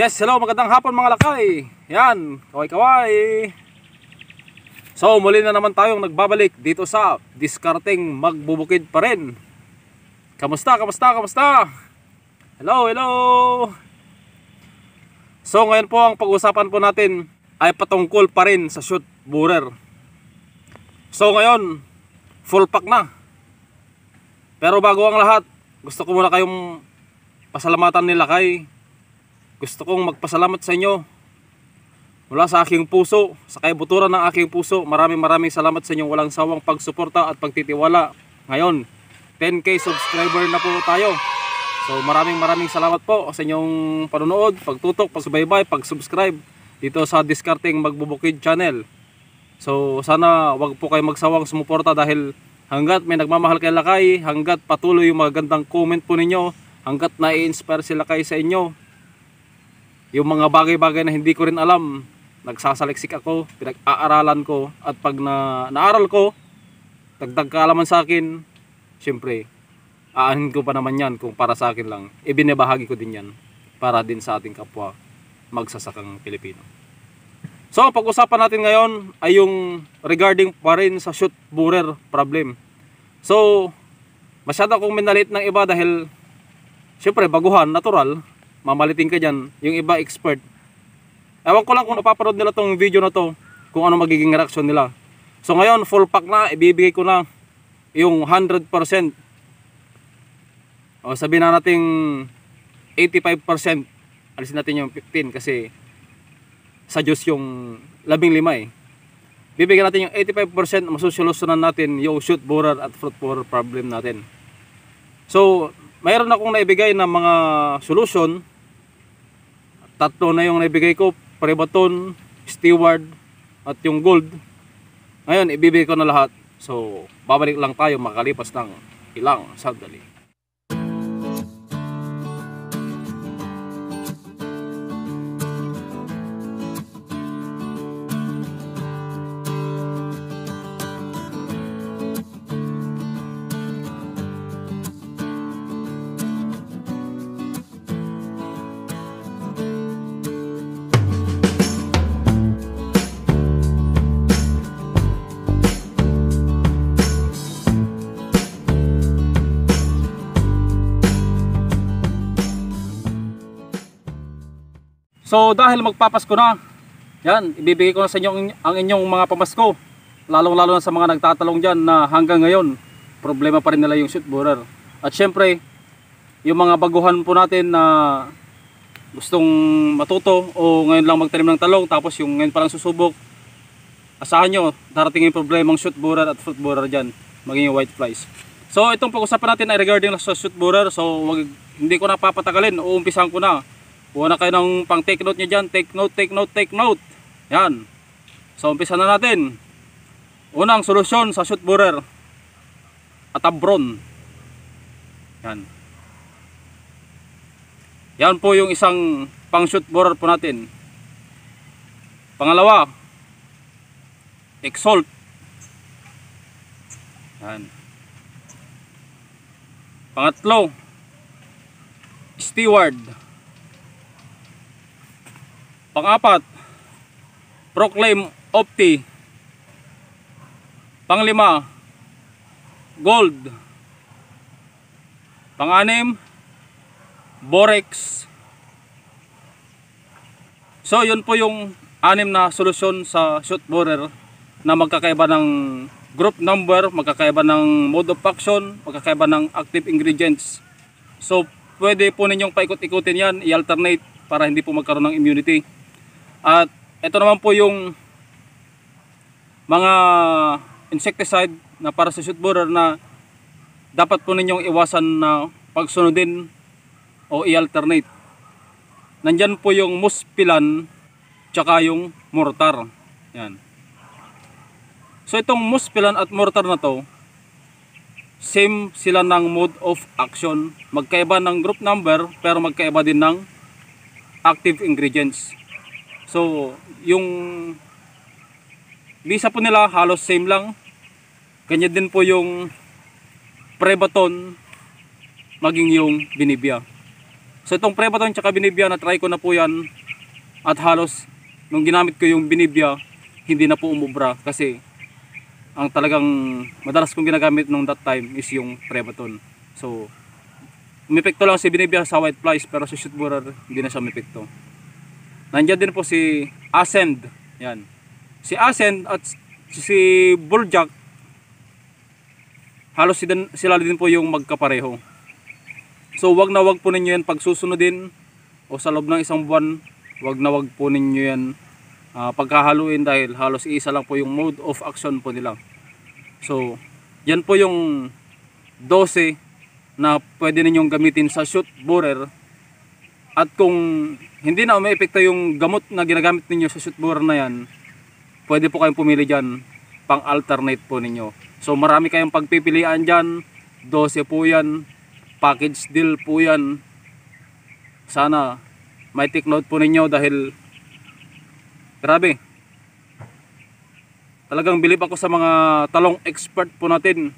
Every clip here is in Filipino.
Yes, hello, magandang hapon mga lakay. Yan, kaway-kaway. So, muli na naman tayong nagbabalik dito sa discarding magbubukid pa rin. Kamusta, kamusta, kamusta? Hello, hello. So, ngayon po ang pag-usapan po natin ay patungkol pa rin sa shoot borer. So, ngayon, full pack na. Pero bago ang lahat, gusto ko muna kayong pasalamatan ni Lakay gusto kong magpasalamat sa inyo mula sa aking puso, sa kaibuturan ng aking puso. Maraming maraming salamat sa inyong walang sawang pagsuporta at pagtitiwala. Ngayon, 10k subscriber na po tayo. So maraming maraming salamat po sa inyong panonood, pagtutok, pagsubaybay, pag-subscribe dito sa Discarding Magbubukid channel. So sana wag po kayo magsawang sumuporta dahil hanggat may nagmamahal kay Lakay, hanggat patuloy yung magagandang comment po ninyo, hanggat nai-inspire sila kay sa inyo, yung mga bagay-bagay na hindi ko rin alam nagsasaliksik ako pinag-aaralan ko at pag na, naaral ko dagdag kaalaman sa akin syempre aanin ko pa naman yan kung para sa akin lang ibinabahagi ko din yan para din sa ating kapwa magsasakang Pilipino so pag-usapan natin ngayon ay yung regarding pa rin sa shoot borer problem so masyado akong minalit ng iba dahil syempre baguhan natural mamalitin ka dyan. Yung iba expert. Ewan ko lang kung napapanood nila tong video na to, kung ano magiging reaction nila. So ngayon, full pack na, ibibigay ko na yung 100%. O sabi na natin 85%. Alisin natin yung 15 kasi sa Diyos yung 15 eh. Bibigyan natin yung 85% masusulusunan natin yung shoot borer at fruit borer problem natin. So, mayroon akong naibigay ng mga solution tatlo na yung naibigay ko prebaton, steward at yung gold ngayon ibibigay ko na lahat so babalik lang tayo makalipas ng ilang sandali So dahil magpapasko na, yan, ibibigay ko na sa inyo ang inyong mga pamasko. Lalong-lalo na sa mga nagtatalong dyan na hanggang ngayon, problema pa rin nila yung shoot borer. At syempre, yung mga baguhan po natin na gustong matuto o ngayon lang magtanim ng talong tapos yung ngayon palang susubok, asahan nyo, darating yung problemang shoot borer at fruit borer dyan, maging white flies. So itong pag-usapan natin ay regarding sa shoot borer, so wag, hindi ko na papatagalin, uumpisahan ko na. Una kayo ng pang take note nyo dyan. Take note, take note, take note. Yan. So umpisa na natin. Unang solusyon sa shoot borer. Atabron. Yan. Yan po yung isang pang shoot borer po natin. Pangalawa. Exalt. Yan. Pangatlo. Steward. Steward. Pang-apat, Proclaim Opti. Panglima, Gold. Panganim, Borex. So, yun po yung anim na solusyon sa shoot borer na magkakaiba ng group number, magkakaiba ng mode of action, magkakaiba ng active ingredients. So, pwede po ninyong paikot-ikutin yan, i-alternate para hindi po magkaroon ng immunity. At ito naman po yung mga insecticide na para sa shoot borer na dapat po ninyong iwasan na pagsunodin o i-alternate. Nandyan po yung muspilan tsaka yung mortar. Yan. So itong muspilan at mortar na to, same sila ng mode of action. Magkaiba ng group number pero magkaiba din ng active ingredients. So, yung lisa po nila halos same lang. Kanya din po yung prebaton maging yung binibya. So itong prebaton tsaka binibya na try ko na po yan at halos nung ginamit ko yung binibya hindi na po umubra kasi ang talagang madalas kong ginagamit nung that time is yung prebaton. So umepekto lang si binibya sa white flies pero sa shoot borer hindi na siya umepekto. Nandiyan din po si Ascend. Yan. Si Ascend at si Burjak halos sila din po yung magkapareho. So wag na wag po ninyo yan pagsusunodin o sa loob ng isang buwan wag na wag po ninyo yan uh, pagkahaluin dahil halos isa lang po yung mode of action po nila. So yan po yung 12 na pwede ninyong gamitin sa shoot borer at kung hindi na umiepekto yung gamot na ginagamit ninyo sa shoot na yan, pwede po kayong pumili dyan pang alternate po ninyo. So marami kayong pagpipilian dyan. 12 po yan. Package deal po yan. Sana may take note po ninyo dahil grabe. Talagang bilib ako sa mga talong expert po natin.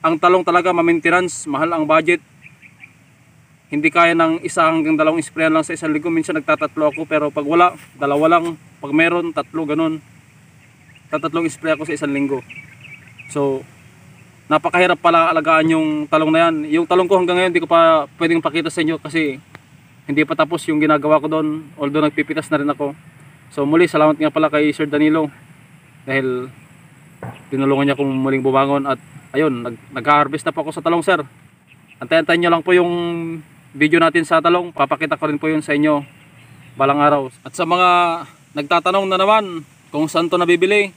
Ang talong talaga ma-maintenance, mahal ang budget, hindi kaya ng isa hanggang dalawang sprayan lang sa isang linggo minsan nagtatatlo ako pero pag wala dalawa lang pag meron tatlo ganun tatatlong spray ako sa isang linggo so napakahirap pala alagaan yung talong na yan yung talong ko hanggang ngayon hindi ko pa pwedeng pakita sa inyo kasi hindi pa tapos yung ginagawa ko doon although nagpipitas na rin ako so muli salamat nga pala kay Sir Danilo dahil tinulungan niya akong muling bumangon at ayun nag nag-harvest na po ako sa talong sir antay-antay nyo lang po yung video natin sa talong, papakita ko rin po yun sa inyo balang araw. At sa mga nagtatanong na naman kung saan to nabibili,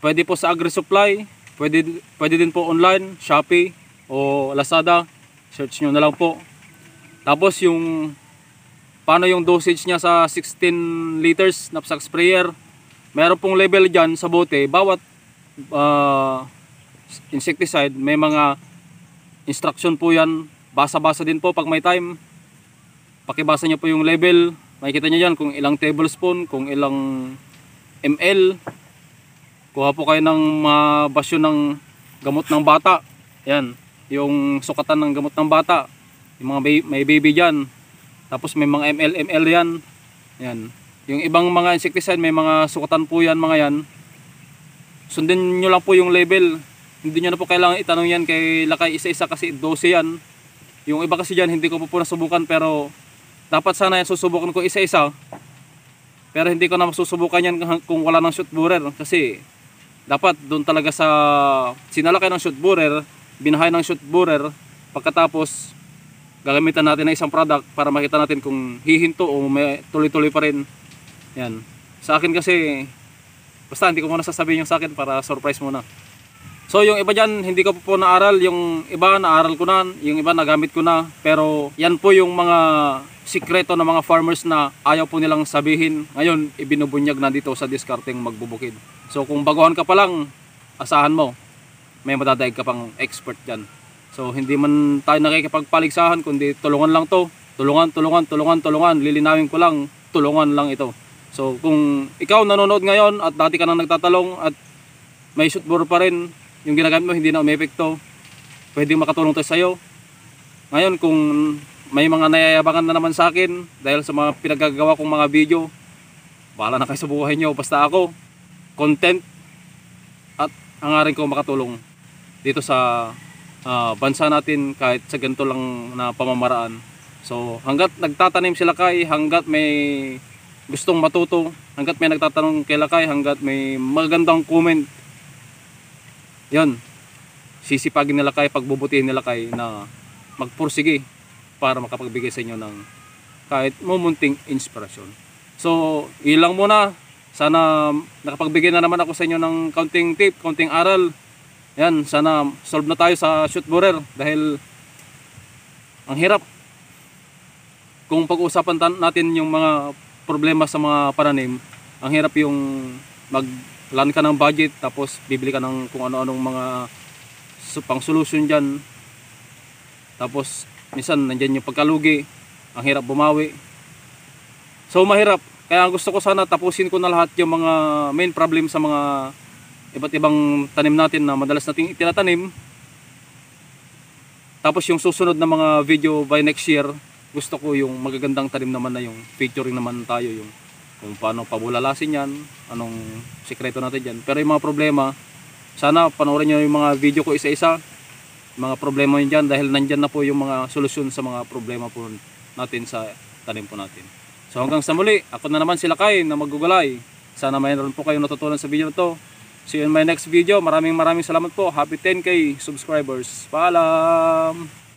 pwede po sa Agri Supply, pwede, pwede din po online, Shopee o Lazada, search nyo na lang po. Tapos yung paano yung dosage niya sa 16 liters na knapsack sprayer, meron pong level dyan sa bote, bawat uh, insecticide may mga instruction po yan Basa-basa din po pag may time. Pakibasa nyo po yung level. Makikita nyo yan kung ilang tablespoon, kung ilang ml. Kuha po kayo ng mabasyo uh, ng gamot ng bata. Yan. Yung sukatan ng gamot ng bata. Yung mga may baby dyan. Tapos may mga ml ml yan. Yan. Yung ibang mga insecticide may mga sukatan po yan mga yan. Sundin nyo lang po yung label hindi nyo na po kailangan itanong yan kay Lakay isa-isa kasi dose yan yung iba kasi dyan, hindi ko po po nasubukan pero dapat sana yan susubukan ko isa-isa. Oh. Pero hindi ko na masusubukan yan kung wala ng shoot borer kasi dapat doon talaga sa sinalaki ng shoot borer, binahay ng shoot borer, pagkatapos gagamitan natin ng isang product para makita natin kung hihinto o may tuloy-tuloy pa rin. Yan. Sa akin kasi, basta hindi ko muna sasabihin yung sa akin para surprise muna. So yung iba dyan, hindi ko po naaral. Yung iba naaral ko na, yung iba nagamit ko na. Pero yan po yung mga sikreto ng mga farmers na ayaw po nilang sabihin. Ngayon, ibinubunyag na dito sa diskarteng magbubukid. So kung baguhan ka pa lang, asahan mo, may madadaig ka pang expert dyan. So hindi man tayo nakikipagpaligsahan, kundi tulungan lang to. Tulungan, tulungan, tulungan, tulungan. Lilinawin ko lang, tulungan lang ito. So kung ikaw nanonood ngayon at dati ka nang nagtatalong at may shoot pa rin, yung ginagamit mo hindi na umepekto, pwedeng makatulong to sa'yo. Ngayon kung may mga nayayabangan na naman sa akin dahil sa mga pinagagawa kong mga video, bahala na kayo sa buhay nyo. Basta ako, content at angarin ko makatulong dito sa uh, bansa natin kahit sa ganito lang na pamamaraan. So hanggat nagtatanim sila kay, hanggat may gustong matuto, hanggat may nagtatanong kay Lakay, hanggat may magandang comment yun. Sisipagin nila kayo, pagbubutihin nila kayo na magpursige para makapagbigay sa inyo ng kahit mumunting inspirasyon. So, ilang muna. Sana nakapagbigay na naman ako sa inyo ng counting tip, counting aral. Yan, sana solve na tayo sa shoot borer dahil ang hirap. Kung pag-usapan natin yung mga problema sa mga pananim, ang hirap yung mag plan ka ng budget tapos bibili ka ng kung ano-anong mga so, pang solution dyan tapos minsan nandyan yung pagkalugi ang hirap bumawi so mahirap kaya gusto ko sana tapusin ko na lahat yung mga main problem sa mga iba't ibang tanim natin na madalas nating itinatanim tapos yung susunod na mga video by next year gusto ko yung magagandang tanim naman na yung featuring naman tayo yung kung paano pabulalasin yan, anong sikreto natin dyan. Pero yung mga problema, sana panoorin nyo yung mga video ko isa-isa, mga problema nyo dyan dahil nandyan na po yung mga solusyon sa mga problema po natin sa tanim po natin. So hanggang sa muli, ako na naman sila Kai na magugulay. Sana mayroon po kayong natutunan sa video na to. See you in my next video. Maraming maraming salamat po. Happy 10k subscribers. Paalam!